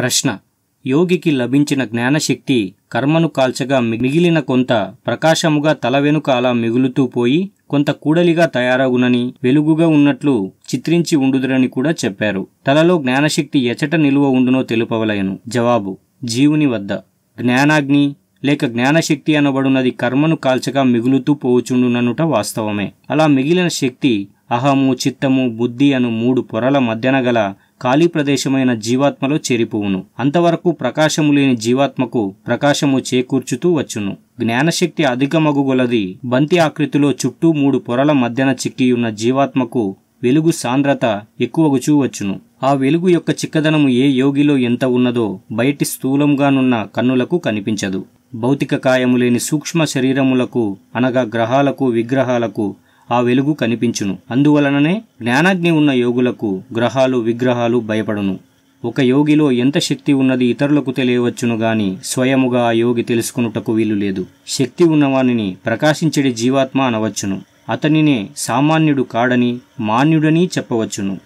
ప్రశ్న యోగికి లభించిన జ్ఞానశక్తి కర్మను కాల్చగా మిగిలిన కొంత ప్రకాశముగా తల వెనుక అలా మిగులుతూ పోయి కొంత కూడలిగా తయారగునని వెలుగుగా ఉన్నట్లు చిత్రించి ఉండుదురని కూడా చెప్పారు తలలో జ్ఞానశక్తి ఎచట నిలువ ఉండునో తెలుపవలయను జవాబు జీవుని వద్ద జ్ఞానాగ్ని లేక జ్ఞానశక్తి అనబడున్నది కర్మను కాల్చగా మిగులుతూ పోవుచుండుననుట వాస్తవమే అలా మిగిలిన శక్తి అహము చిత్తము బుద్ధి అను మూడు పొరల మధ్యన గల ఖాళీ ప్రదేశమైన జీవాత్మలో చేరిపోవును అంతవరకు ప్రకాశము లేని జీవాత్మకు ప్రకాశము చేకూర్చుతూ వచ్చును జ్ఞానశక్తి అధికమగుగొలది బంతి ఆకృతిలో చుట్టూ మూడు పొరల మధ్యన చిక్కియున్న జీవాత్మకు వెలుగు సాంద్రత ఎక్కువగుచూ వచ్చును ఆ వెలుగు యొక్క చిక్కదనము ఏ యోగిలో ఎంత ఉన్నదో బయటి స్థూలంగానున్న కన్నులకు కనిపించదు భౌతిక కాయము లేని సూక్ష్మ శరీరములకు అనగా గ్రహాలకు విగ్రహాలకు ఆ వెలుగు కనిపించును అందువలననే జ్ఞానాగ్ని ఉన్న యోగులకు గ్రహాలు విగ్రహాలు భయపడును ఒక యోగిలో ఎంత శక్తి ఉన్నది ఇతరులకు తెలియవచ్చును గాని స్వయముగా ఆ యోగి తెలుసుకున్నటకు వీలు లేదు శక్తి ఉన్నవానిని ప్రకాశించడి జీవాత్మ అనవచ్చును అతనినే సామాన్యుడు కాడని మాన్యుడని చెప్పవచ్చును